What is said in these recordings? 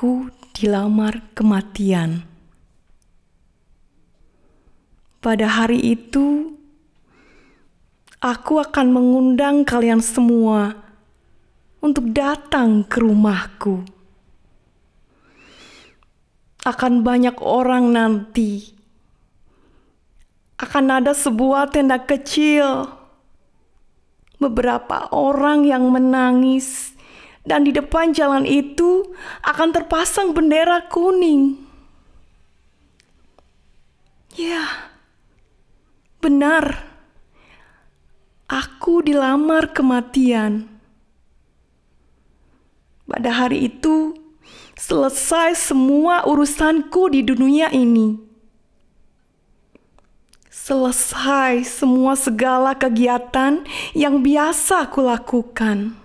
Aku dilamar kematian. Pada hari itu, aku akan mengundang kalian semua untuk datang ke rumahku. Akan banyak orang nanti. Akan ada sebuah tenda kecil. Beberapa orang yang menangis dan di depan jalan itu akan terpasang bendera kuning. Ya, benar. Aku dilamar kematian. Pada hari itu, selesai semua urusanku di dunia ini. Selesai semua segala kegiatan yang biasa kulakukan. lakukan.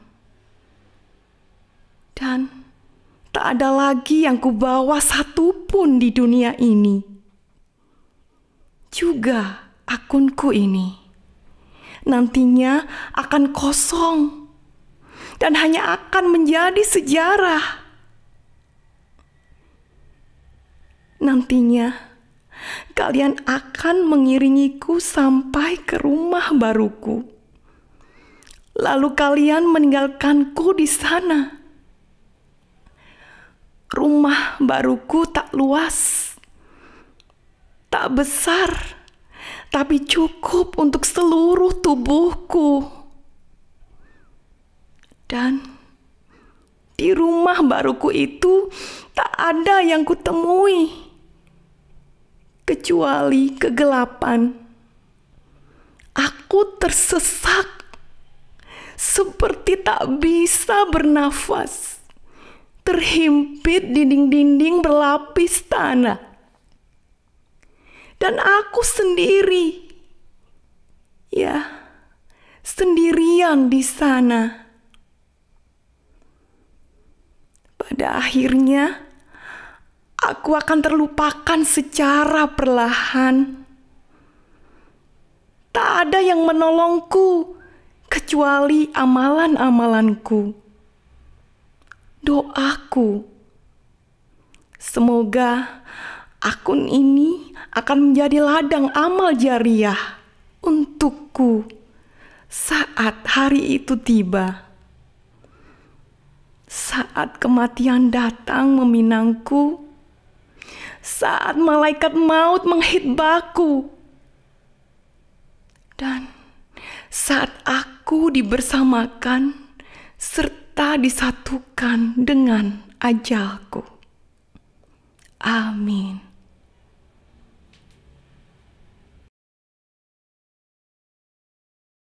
tidak ada lagi yang kubawa satupun di dunia ini. Juga akunku ini nantinya akan kosong dan hanya akan menjadi sejarah. Nantinya kalian akan mengiringiku sampai ke rumah baruku. Lalu kalian meninggalkanku di sana rumah baruku tak luas, tak besar, tapi cukup untuk seluruh tubuhku. Dan di rumah baruku itu tak ada yang kutemui, kecuali kegelapan. Aku tersesak seperti tak bisa bernafas terhimpit dinding-dinding berlapis tanah. Dan aku sendiri, ya, sendirian di sana. Pada akhirnya, aku akan terlupakan secara perlahan. Tak ada yang menolongku kecuali amalan-amalanku doaku. Semoga akun ini akan menjadi ladang amal jariah untukku saat hari itu tiba. Saat kematian datang meminangku, saat malaikat maut menghitbaku, dan saat aku dibersamakan serta kita disatukan dengan ajalku. Amin.